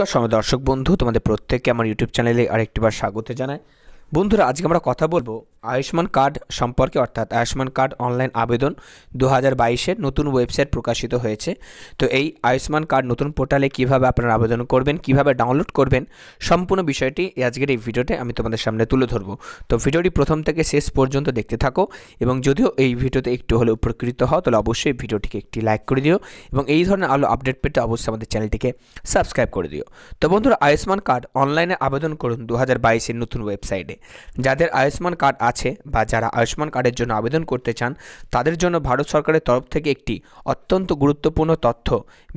নমস্কার সময় দর্শক বন্ধু তোমাদের প্রত্যেককে আমার ইউটিউব চ্যানেলে আরেকটিবার স্বাগত জানায় বন্ধুরা আজকে আমরা কথা বলবো আয়ুষ্মান কার্ড সম্পর্কে অর্থাৎ আয়ুষ্মান কার্ড অনলাইন আবেদন দু হাজার বাইশে নতুন ওয়েবসাইট প্রকাশিত হয়েছে তো এই আয়ুষ্মান কার্ড নতুন পোর্টালে কিভাবে আপনারা আবেদন করবেন কিভাবে ডাউনলোড করবেন সম্পূর্ণ বিষয়টি আজকের এই ভিডিওতে আমি তোমাদের সামনে তুলে ধরবো তো ভিডিওটি প্রথম থেকে শেষ পর্যন্ত দেখতে থাকো এবং যদিও এই ভিডিওতে একটু হলে উপকৃত হও তাহলে অবশ্যই ভিডিওটিকে একটি লাইক করে দিও এবং এই ধরনের আলো আপডেট পেতে অবশ্যই আমাদের চ্যানেলটিকে সাবস্ক্রাইব করে দিও তো বন্ধুরা আয়ুষ্মান কার্ড অনলাইনে আবেদন করুন দু হাজার বাইশের নতুন ওয়েবসাইটে যাদের আয়ুষ্মান কার্ড আছে বা যারা আয়ুষ্মান কার্ডের জন্য আবেদন করতে চান তাদের জন্য ভারত সরকারের তরফ থেকে একটি অত্যন্ত গুরুত্বপূর্ণ তথ্য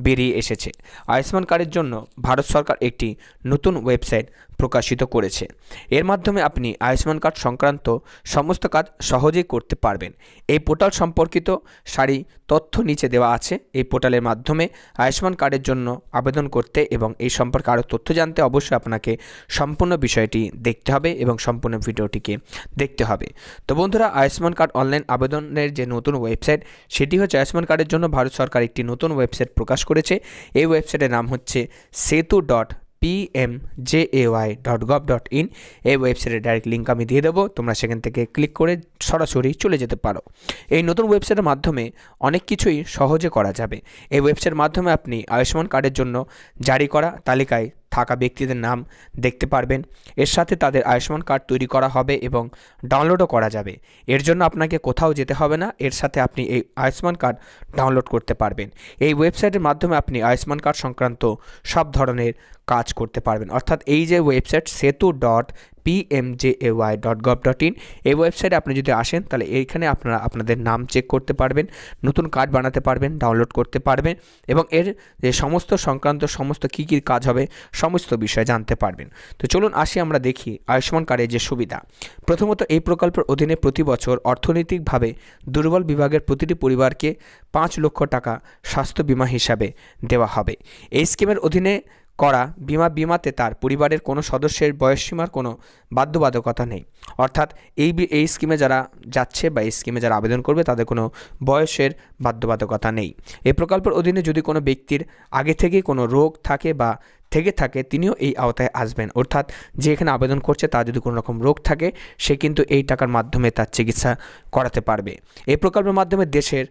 বেরিয়ে এসেছে আয়ুষ্মান কার্ডের জন্য ভারত সরকার একটি নতুন ওয়েবসাইট প্রকাশিত করেছে এর মাধ্যমে আপনি আয়ুষ্মান কার্ড সংক্রান্ত সমস্ত কাজ সহজেই করতে পারবেন এই পোর্টাল সম্পর্কিত সারি তথ্য নিচে দেওয়া আছে এই পোর্টালের মাধ্যমে আয়ুষ্মান কার্ডের জন্য আবেদন করতে এবং এই সম্পর্কে আরও তথ্য জানতে অবশ্যই আপনাকে সম্পূর্ণ বিষয়টি দেখতে হবে এবং সম্পূর্ণ ভিডিওটিকে দেখতে হবে তো বন্ধুরা আয়ুষ্মান কার্ড অনলাইন আবেদনের যে নতুন ওয়েবসাইট সেটি হচ্ছে আয়ুষ্মান কার্ডের জন্য ভারত সরকার একটি নতুন ওয়েবসাইট প্রকাশ করেছে এই ওয়েবসাইটের নাম হচ্ছে Setu dot J A Y dot gov dot in এই ওয়েবসাইটে ডাইরেক্ট লিঙ্ক আমি দিয়ে দেবো তোমরা সেখান থেকে ক্লিক করে সরাসরি চলে যেতে পারো এই নতুন ওয়েবসাইটের মাধ্যমে অনেক কিছুই সহজে করা যাবে এই ওয়েবসাইটের মাধ্যমে আপনি আয়ুষ্মান কার্ডের জন্য জারি করা তালিকায় থাকা ব্যক্তিদের নাম দেখতে পারবেন এর সাথে তাদের আয়ুষ্মান কার্ড তৈরি করা হবে এবং ডাউনলোডও করা যাবে এর জন্য আপনাকে কোথাও যেতে হবে না এর সাথে আপনি এই আয়ুষ্মান কার্ড ডাউনলোড করতে পারবেন এই ওয়েবসাইটের মাধ্যমে আপনি আয়ুষ্মান কার্ড সংক্রান্ত সব ধরনের কাজ করতে পারবেন অর্থাৎ এই যে website Setu dot PMJAY dot gov dot in এই ওয়েবসাইটে আপনি যদি আসেন তাহলে এইখানে আপনারা আপনাদের নাম চেক করতে পারবেন নতুন কার্ড বানাতে পারবেন ডাউনলোড করতে পারবেন এবং এর যে সমস্ত সংক্রান্ত সমস্ত কী কী কাজ হবে সমস্ত বিষয়ে জানতে পারবেন তো চলুন আসি আমরা দেখি আয়ুষ্মান কার্ডের যে সুবিধা প্রথমত এই প্রকল্পের অধীনে প্রতি বছর অর্থনৈতিকভাবে দুর্বল বিভাগের প্রতিটি পরিবারকে পাঁচ লক্ষ টাকা স্বাস্থ্য বিমা হিসাবে দেওয়া হবে এই স্কিমের অধীনে করা বিমা বিমাতে তার পরিবারের কোনো সদস্যের বয়সসীমার কোনো বাধ্যবাধকতা নেই অর্থাৎ এই এই স্কিমে যারা যাচ্ছে বা এই স্কিমে যারা আবেদন করবে তাদের কোনো বয়সের বাধ্যবাধকতা নেই এই প্রকল্পের অধীনে যদি কোনো ব্যক্তির আগে থেকে কোনো রোগ থাকে বা থেকে থাকে তিনিও এই আওতায় আসবেন অর্থাৎ যে এখানে আবেদন করছে তার যদি কোনো রকম রোগ থাকে সে কিন্তু এই টাকার মাধ্যমে তার চিকিৎসা করাতে পারবে এই প্রকল্পের মাধ্যমে দেশের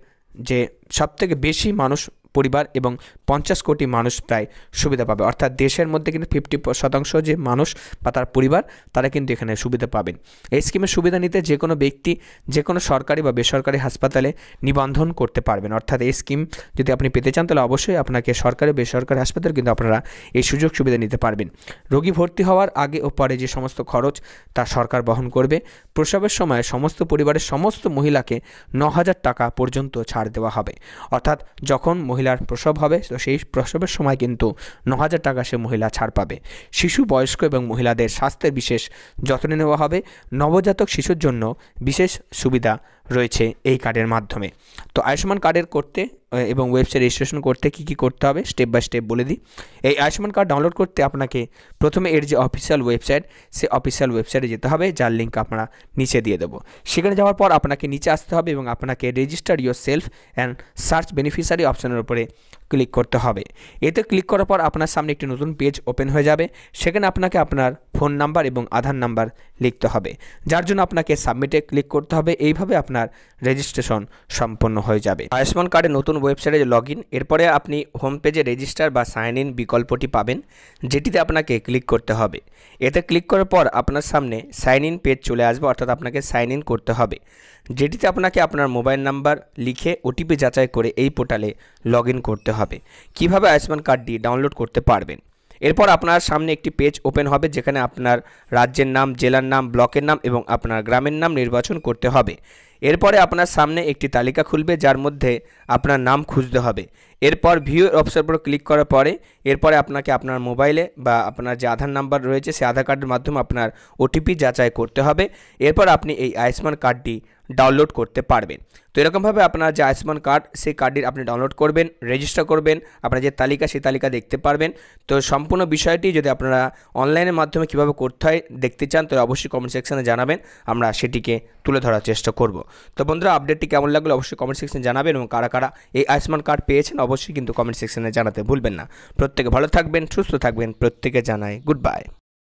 যে সবথেকে বেশি মানুষ পরিবার এবং পঞ্চাশ কোটি মানুষ প্রায় সুবিধা পাবে অর্থাৎ দেশের মধ্যে কিন্তু ফিফটি শতাংশ যে মানুষ বা তার পরিবার তারা কিন্তু এখানে সুবিধা পাবেন এই স্কিমের সুবিধা নিতে যে কোনো ব্যক্তি যে কোনো সরকারি বা বেসরকারি হাসপাতালে নিবন্ধন করতে পারবেন অর্থাৎ এই স্কিম যদি আপনি পেতে চান তাহলে অবশ্যই আপনাকে সরকারি বেসরকারি হাসপাতাল কিন্তু আপনারা এই সুযোগ সুবিধা নিতে পারবেন রোগী ভর্তি হওয়ার আগে ও পরে যে সমস্ত খরচ তা সরকার বহন করবে প্রসবের সময় সমস্ত পরিবারের সমস্ত মহিলাকে ন হাজার টাকা পর্যন্ত ছাড় দেওয়া হবে অর্থাৎ যখন মহিলা মহিলার প্রসব হবে তো সেই প্রসবের সময় কিন্তু ন হাজার টাকা সে মহিলা ছাড় পাবে শিশু বয়স্ক এবং মহিলাদের স্বাস্থ্যের বিশেষ যত্নে নেওয়া হবে নবজাতক শিশুর জন্য বিশেষ সুবিধা রয়েছে এই কার্ডের মাধ্যমে তো আয়ুষ্মান কার্ডের করতে এবং ওয়েবসাইট রেজিস্ট্রেশন করতে কি কি করতে হবে স্টেপ বাই স্টেপ বলে দিই এই আয়ুষ্মান কার্ড ডাউনলোড করতে আপনাকে প্রথমে এর যে অফিসিয়াল ওয়েবসাইট সে অফিসিয়াল ওয়েবসাইটে যেতে হবে যার লিঙ্ক আমরা নিচে দিয়ে দেবো সেখানে যাওয়ার পর আপনাকে নিচে আসতে হবে এবং আপনাকে register your self and search beneficiary অপশনের উপরে ক্লিক করতে হবে এতে ক্লিক করার পর আপনার সামনে একটি নতুন পেজ ওপেন হয়ে যাবে সেখানে আপনাকে আপনার ফোন নাম্বার এবং আধার নাম্বার লিখতে হবে যার জন্য আপনাকে সাবমিটে ক্লিক করতে হবে এইভাবে আপনার রেজিস্ট্রেশন সম্পন্ন হয়ে যাবে আয়ুষ্মান কার্ডে নতুন ওয়েবসাইটে লগ ইন এরপরে আপনি হোম পেজে রেজিস্টার বা সাইন ইন বিকল্পটি পাবেন যেটিতে আপনাকে ক্লিক করতে হবে এতে ক্লিক করার পর আপনার সামনে সাইন ইন পেজ চলে আসবে অর্থাৎ আপনাকে সাইন ইন করতে হবে যেটিতে আপনাকে আপনার মোবাইল নাম্বার লিখে ওটিপি যাচাই করে এই পোর্টালে লগ করতে হবে কিভাবে আয়ুষ্মান কার্ডটি ডাউনলোড করতে পারবেন এরপর আপনার সামনে একটি পেজ ওপেন হবে যেখানে আপনার রাজ্যের নাম জেলার নাম ব্লকের নাম এবং আপনার গ্রামের নাম নির্বাচন করতে হবে এরপরে আপনার সামনে একটি তালিকা খুলবে যার মধ্যে আপনার নাম খুঁজতে হবে এরপর ভিউ অপশন উপর ক্লিক করার পরে এরপরে আপনাকে আপনার মোবাইলে বা আপনার যে আধার নাম্বার রয়েছে সেই আধার কার্ডের মাধ্যমে আপনার ওটিপি যাচাই করতে হবে এরপর আপনি এই আয়ুষ্মান কার্ডটি ডাউনলোড করতে পারবেন তো এরকমভাবে আপনার যে আয়ুষ্মান কার্ড সেই কার্ডটির আপনি ডাউনলোড করবেন রেজিস্টার করবেন আপনার যে তালিকা সেই তালিকা দেখতে পারবেন তো সম্পূর্ণ বিষয়টি যদি আপনারা অনলাইনের মাধ্যমে কিভাবে করতে হয় দেখতে চান তো অবশ্যই কমেন্ট সেকশানে জানাবেন আমরা সেটিকে তুলে ধরার চেষ্টা করব তো বন্ধুরা আপডেটটি কেমন লাগলো অবশ্যই কমেন্ট সেকশানে জানাবেন এবং কারা কারা এই আয়ুষ্মান কার্ড পেয়েছেন অবশ্যই কিন্তু কমেন্ট সেকশানে জানাতে ভুলবেন না প্রত্যেকে ভালো থাকবেন সুস্থ থাকবেন প্রত্যেকে জানাই গুড বাই